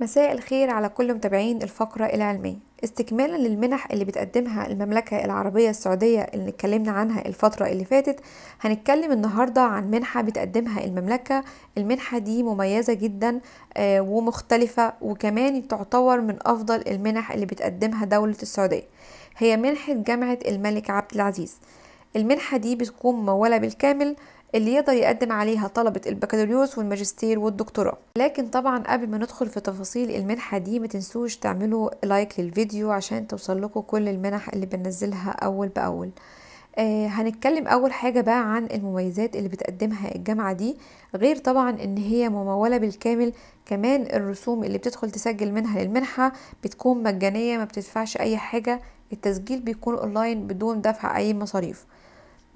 مساء الخير على كل متابعين الفقرة العلمية استكمالا للمنح اللي بتقدمها المملكة العربية السعودية اللي اتكلمنا عنها الفترة اللي فاتت هنتكلم النهاردة عن منحة بتقدمها المملكة المنحة دي مميزة جدا آه، ومختلفة وكمان تعتبر من أفضل المنح اللي بتقدمها دولة السعودية هي منحة جامعة الملك عبد العزيز المنحة دي بتكون ممولة بالكامل اللي يقدر يقدم عليها طلبة البكالوريوس والماجستير والدكتوراه لكن طبعا قبل ما ندخل في تفاصيل المنحة دي ما تنسوش تعملوا لايك للفيديو عشان توصل لكم كل المنح اللي بنزلها أول بأول آه هنتكلم أول حاجة بقى عن المميزات اللي بتقدمها الجامعة دي غير طبعا إن هي ممولة بالكامل كمان الرسوم اللي بتدخل تسجل منها للمنحة بتكون مجانية ما بتدفعش أي حاجة التسجيل بيكون أونلاين بدون دفع أي مصاريف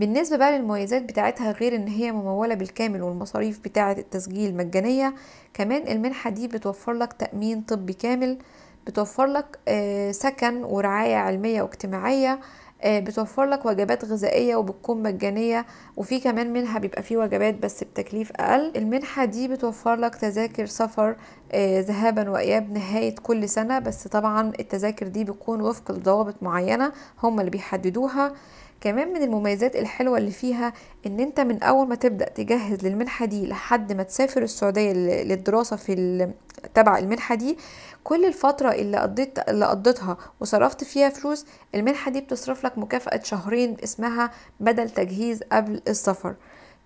بالنسبة بقى للمميزات بتاعتها غير ان هي ممولة بالكامل والمصاريف بتاعة التسجيل مجانية كمان المنحة دي بتوفر لك تأمين طبي كامل بتوفر لك آه، سكن ورعاية علمية واجتماعية آه، بتوفر لك وجبات غذائيه وبتكون مجانيه وفي كمان منها بيبقى فيه وجبات بس بتكليف اقل المنحه دي بتوفر لك تذاكر سفر آه، ذهابا واياب نهايه كل سنه بس طبعا التذاكر دي بتكون وفق لضوابط معينه هم اللي بيحددوها كمان من المميزات الحلوة اللي فيها ان انت من اول ما تبدأ تجهز للمنحة دي لحد ما تسافر السعودية للدراسة في تبع المنحة دي كل الفترة اللي قضيت اللي قضيتها وصرفت فيها فلوس المنحة دي بتصرف لك مكافأة شهرين اسمها بدل تجهيز قبل السفر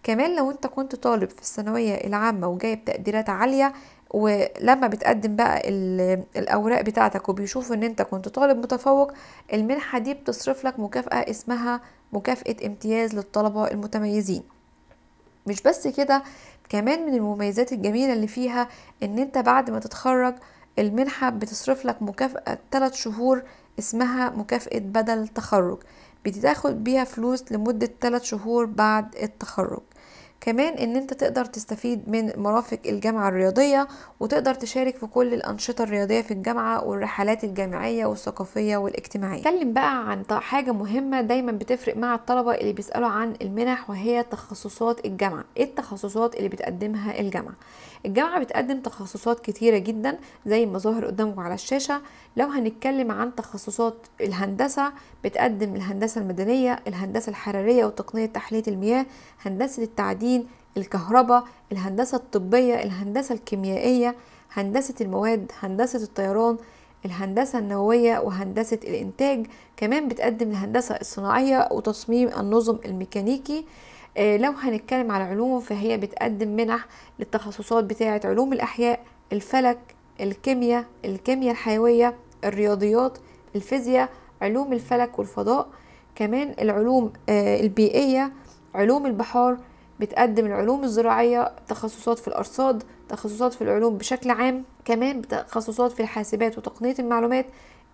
كمان لو انت كنت طالب في الثانوية العامة وجايب تقديرات عالية ولما بتقدم بقى الاوراق بتاعتك وبيشوفوا ان انت كنت طالب متفوق المنحه دي بتصرف لك مكافاه اسمها مكافاه امتياز للطلبه المتميزين مش بس كده كمان من المميزات الجميله اللي فيها ان انت بعد ما تتخرج المنحه بتصرف لك مكافاه 3 شهور اسمها مكافاه بدل تخرج بتاخد بيها فلوس لمده 3 شهور بعد التخرج كمان ان انت تقدر تستفيد من مرافق الجامعة الرياضية وتقدر تشارك في كل الانشطة الرياضية في الجامعة والرحلات الجامعية والثقافية والاجتماعية تكلم بقى عن حاجة مهمة دايما بتفرق مع الطلبة اللي بيسألوا عن المنح وهي تخصصات الجامعة ايه التخصصات اللي بتقدمها الجامعة الجامعة بتقدم تخصصات كتيرة جدا زي ما ظاهر قدامكم على الشاشة لو هنتكلم عن تخصصات الهندسة بتقدم الهندسة المدنية الهندسة الحرارية وتقنية تحلية المياه هندسة التعدين التعدين الكهرباء الهندسة الطبية الهندسة الكيميائية هندسة المواد هندسة الطيران الهندسة النووية وهندسة الإنتاج كمان بتقدم الهندسة الصناعية وتصميم النظم الميكانيكي آه، لو هنتكلم على علوم فهي بتقدم منح للتخصصات بتاعة علوم الأحياء الفلك الكيمياء الكيمياء الحيوية الرياضيات الفيزياء علوم الفلك والفضاء كمان العلوم آه، البيئية علوم البحار بتقدم العلوم الزراعية تخصصات في الأرصاد تخصصات في العلوم بشكل عام كمان تخصصات في الحاسبات وتقنية المعلومات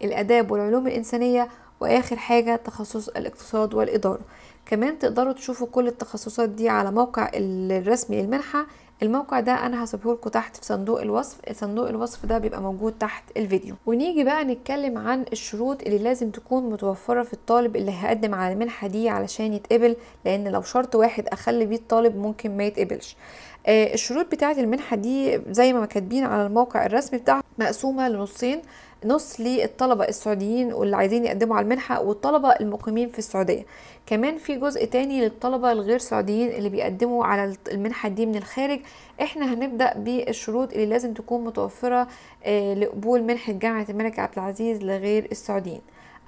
الآداب والعلوم الإنسانية وآخر حاجة تخصص الاقتصاد والإدارة كمان تقدروا تشوفوا كل التخصصات دي على موقع الرسمي للمنحة الموقع ده انا هسيبه لكم تحت في صندوق الوصف صندوق الوصف ده بيبقى موجود تحت الفيديو ونيجي بقى نتكلم عن الشروط اللي لازم تكون متوفره في الطالب اللي هيقدم على المنحه دي علشان يتقبل لان لو شرط واحد اخلي بيه الطالب ممكن ما يتقبلش آه، الشروط بتاعت المنحه دي زي ما كاتبين على الموقع الرسمي بتاعها مقسومه لنصين نص للطلبه السعوديين واللي عايزين يقدموا على المنحه والطلبه المقيمين في السعوديه كمان في جزء تاني للطلبه الغير سعوديين اللي بيقدموا على المنحه دي من الخارج احنا هنبدا بالشروط اللي لازم تكون متوفره آه، لقبول منحه جامعه الملك عبد العزيز لغير السعوديين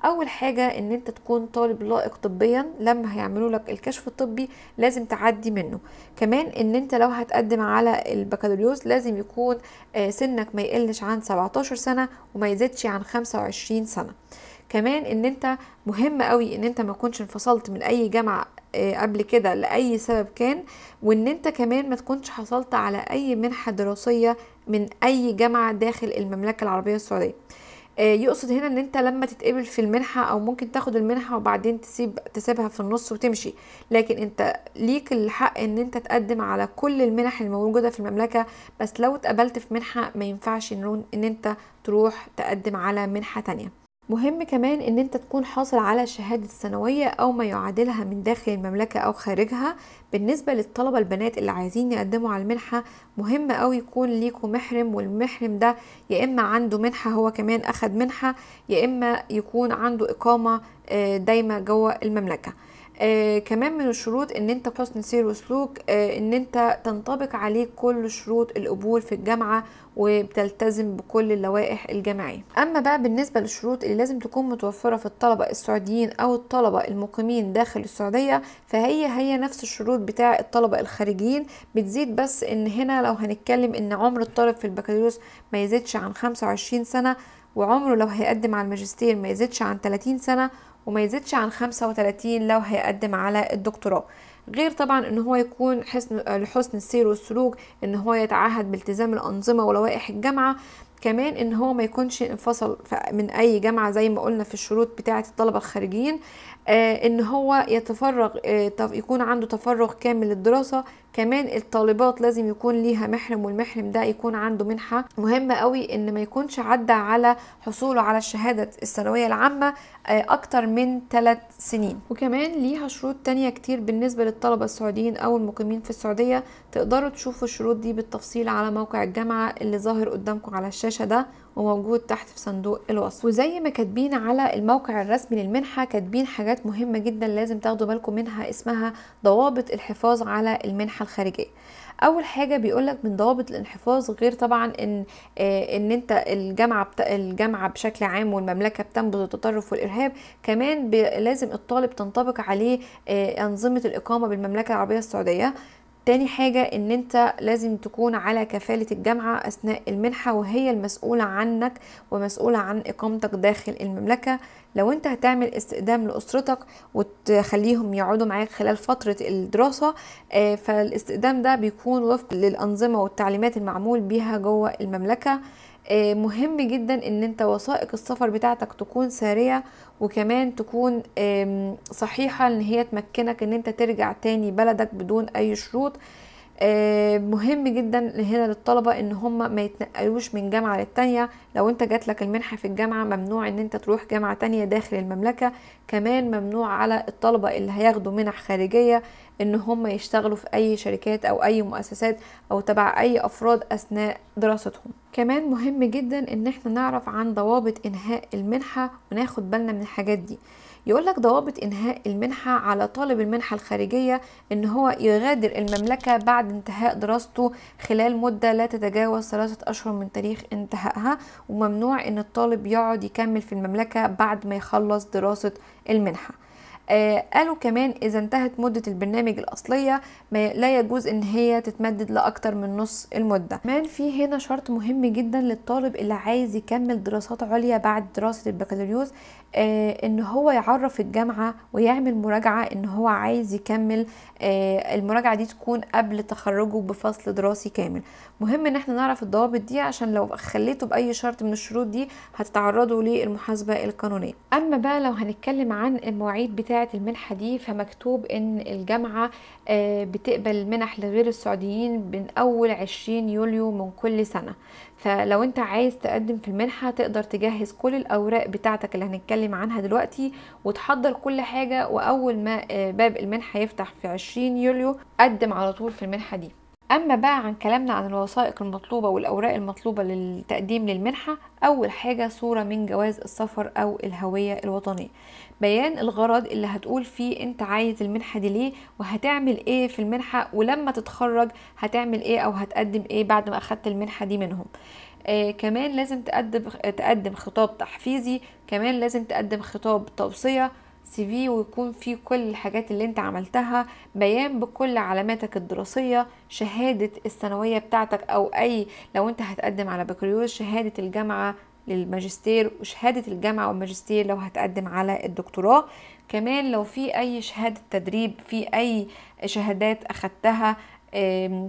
اول حاجه ان انت تكون طالب لائق طبيا لما هيعملوا لك الكشف الطبي لازم تعدي منه كمان ان انت لو هتقدم على البكالوريوس لازم يكون آه، سنك ما يقلش عن 17 سنه وما يزيدش عن 25 سنه كمان ان انت مهم قوي ان انت ما تكونش انفصلت من اي جامعه آه، قبل كده لاي سبب كان وان انت كمان ما تكونش حصلت على اي منحه دراسيه من اي جامعه داخل المملكه العربيه السعوديه آه، يقصد هنا ان انت لما تتقبل في المنحه او ممكن تاخد المنحه وبعدين تسيب تسيبها في النص وتمشي لكن انت ليك الحق ان انت تقدم على كل المنح الموجوده في المملكه بس لو اتقبلت في منحه ما ينفعش ان انت تروح تقدم على منحه تانية مهم كمان ان انت تكون حاصل على شهادة الثانوية او ما يعادلها من داخل المملكة او خارجها بالنسبة للطلبة البنات اللي عايزين يقدموا على المنحة مهم اوي يكون ليكوا محرم والمحرم ده يا اما عنده منحة هو كمان اخد منحة يا اما يكون عنده اقامة آه، دايمة جوه المملكة آه كمان من الشروط ان انت حسن سير وسلوك آه ان انت تنطبق عليك كل شروط القبول في الجامعه وبتلتزم بكل اللوائح الجامعيه اما بقى بالنسبه للشروط اللي لازم تكون متوفره في الطلبه السعوديين او الطلبه المقيمين داخل السعوديه فهي هي نفس الشروط بتاع الطلبه الخارجيين بتزيد بس ان هنا لو هنتكلم ان عمر الطالب في البكالوريوس ما يزيدش عن 25 سنه وعمره لو هيقدم على الماجستير ما يزيدش عن 30 سنه وما يزيدش عن 35 لو هيقدم على الدكتوراه غير طبعا ان هو يكون حسن لحسن السير والسلوك ان هو يتعهد بالتزام الانظمه ولوائح الجامعه كمان ان هو ما يكونش انفصل من اي جامعه زي ما قلنا في الشروط بتاعه الطلبه الخارجيين آه، ان هو يتفرغ آه، يكون عنده تفرغ كامل للدراسه كمان الطالبات لازم يكون ليها محرم والمحرم ده يكون عنده منحه مهمه قوي ان ما يكونش عدى على حصوله على الشهاده الثانويه العامه آه، اكتر من ثلاث سنين وكمان ليها شروط تانية كتير بالنسبه للطلبه السعوديين او المقيمين في السعوديه تقدروا تشوفوا الشروط دي بالتفصيل على موقع الجامعه اللي ظاهر قدامكم على الشاشه الشاشة ده وموجود تحت في صندوق الوصف وزي ما كاتبين على الموقع الرسمي للمنحة كاتبين حاجات مهمة جدا لازم تاخدوا بالكم منها اسمها ضوابط الحفاظ على المنحة الخارجية اول حاجه بيقولك من ضوابط الانحفاظ غير طبعا ان آه، ان انت الجامعه الجامعه بشكل عام والمملكه بتنبذ التطرف والارهاب كمان لازم الطالب تنطبق عليه آه، انظمه الاقامه بالمملكه العربيه السعوديه تاني حاجة ان انت لازم تكون على كفالة الجامعة اثناء المنحة وهي المسؤولة عنك ومسؤولة عن اقامتك داخل المملكة لو انت هتعمل استقدام لاسرتك وتخليهم يقعدوا معاك خلال فترة الدراسة آه، فالاستقدام ده بيكون وفق للانظمة والتعليمات المعمول بيها جوه المملكة آه، مهم جدا ان انت وثائق السفر بتاعتك تكون سارية وكمان تكون صحيحة ان هي تمكنك ان انت ترجع تاني بلدك بدون اي شروط آه، مهم جدا هنا للطلبة ان هم ما يتنقلوش من جامعة للتانية لو انت جات لك المنحة في الجامعة ممنوع ان انت تروح جامعة تانية داخل المملكة كمان ممنوع على الطلبة اللي هياخدوا منح خارجية ان هم يشتغلوا في اي شركات او اي مؤسسات او تبع اي افراد اثناء دراستهم كمان مهم جدا ان احنا نعرف عن ضوابط انهاء المنحة وناخد بالنا من الحاجات دي يقول لك ضوابط انهاء المنحه على طالب المنحه الخارجيه ان هو يغادر المملكه بعد انتهاء دراسته خلال مده لا تتجاوز ثلاثه اشهر من تاريخ انتهائها وممنوع ان الطالب يقعد يكمل في المملكه بعد ما يخلص دراسه المنحه آه، قالوا كمان اذا انتهت مده البرنامج الاصليه ما لا يجوز ان هي تتمدد لاكتر من نص المده كمان في هنا شرط مهم جدا للطالب اللي عايز يكمل دراسات عليا بعد دراسه البكالوريوس آه، ان هو يعرف الجامعه ويعمل مراجعه ان هو عايز يكمل آه، المراجعه دي تكون قبل تخرجه بفصل دراسي كامل مهم ان احنا نعرف الضوابط دي عشان لو خليته باي شرط من الشروط دي هتتعرضوا للمحاسبه القانونيه اما بقى لو هنتكلم عن المواعيد بتاعه بتاعت المنحة دي فمكتوب ان الجامعة آه، بتقبل المنح لغير السعوديين من اول 20 يوليو من كل سنة فلو انت عايز تقدم في المنحة تقدر تجهز كل الاوراق بتاعتك اللي هنتكلم عنها دلوقتي وتحضر كل حاجة واول ما آه، باب المنحة يفتح في 20 يوليو قدم على طول في المنحة دي اما بقى عن كلامنا عن الوثائق المطلوبه والاوراق المطلوبه للتقديم للمنحه اول حاجه صوره من جواز السفر او الهويه الوطنيه بيان الغرض اللي هتقول فيه انت عايز المنحه دي ليه وهتعمل ايه في المنحه ولما تتخرج هتعمل ايه او هتقدم ايه بعد ما اخدت المنحه دي منهم آه كمان لازم تقدم تقدم خطاب تحفيزي كمان لازم تقدم خطاب توصيه سي في ويكون فيه كل الحاجات اللي انت عملتها بيان بكل علاماتك الدراسيه شهاده الثانويه بتاعتك او اي لو انت هتقدم على بكالوريوس شهاده الجامعه للماجستير وشهادة الجامعة والماجستير لو هتقدم على الدكتوراه كمان لو في أي شهادة تدريب في أي شهادات أخدتها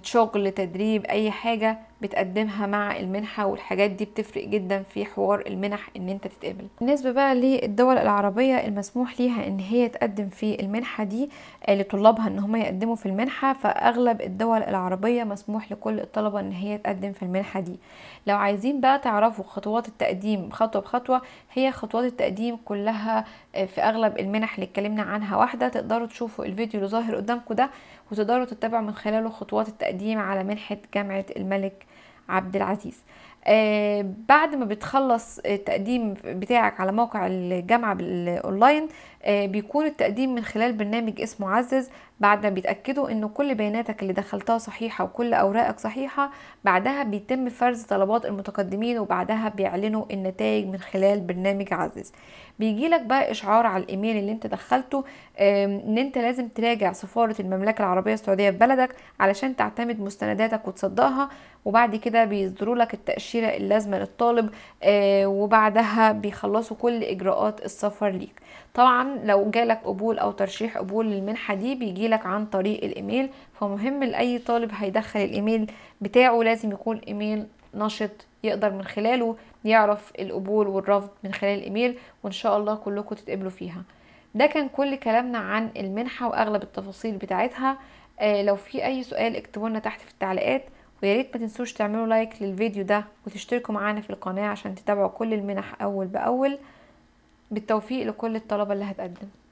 شغل تدريب أي حاجة بتقدمها مع المنحة والحاجات دي بتفرق جدا في حوار المنح ان انت تتقبل بالنسبة بقى للدول العربية المسموح ليها ان هي تقدم في المنحة دي آه، لطلابها ان هم يقدموا في المنحة فاغلب الدول العربية مسموح لكل الطلبة ان هي تقدم في المنحة دي لو عايزين بقى تعرفوا خطوات التقديم خطوة بخطوة هي خطوات التقديم كلها آه، في اغلب المنح اللي اتكلمنا عنها واحدة تقدروا تشوفوا الفيديو اللي ظاهر قدامكم ده وتقدروا تتبعوا من خلاله خطوات التقديم على منحة جامعة الملك عبد العزيز آه، بعد ما بتخلص التقديم بتاعك على موقع الجامعة اونلاين آه، بيكون التقديم من خلال برنامج اسمه عزز بعد ما بيتأكدوا ان كل بياناتك اللي دخلتها صحيحة وكل اوراقك صحيحة بعدها بيتم فرز طلبات المتقدمين وبعدها بيعلنوا النتائج من خلال برنامج عزز بيجيلك بقى اشعار على الايميل اللي انت دخلته ان انت لازم تراجع سفارة المملكة العربية السعودية في بلدك علشان تعتمد مستنداتك وتصدقها وبعد كده بيصدروا لك التأشيرة اللازمة للطالب آه، وبعدها بيخلصوا كل اجراءات السفر ليك طبعا لو جالك قبول او ترشيح قبول للمنحه دي بيجيلك عن طريق الايميل فمهم لاي طالب هيدخل الايميل بتاعه لازم يكون ايميل نشط يقدر من خلاله يعرف القبول والرفض من خلال الايميل وان شاء الله كلكم تتقبلوا فيها ده كان كل كلامنا عن المنحه واغلب التفاصيل بتاعتها آه لو في اي سؤال اكتبوا لنا تحت في التعليقات ويا ريت ما تنسوش تعملوا لايك للفيديو ده وتشتركوا معانا في القناه عشان تتابعوا كل المنح اول باول بالتوفيق لكل الطلبة اللي هتقدم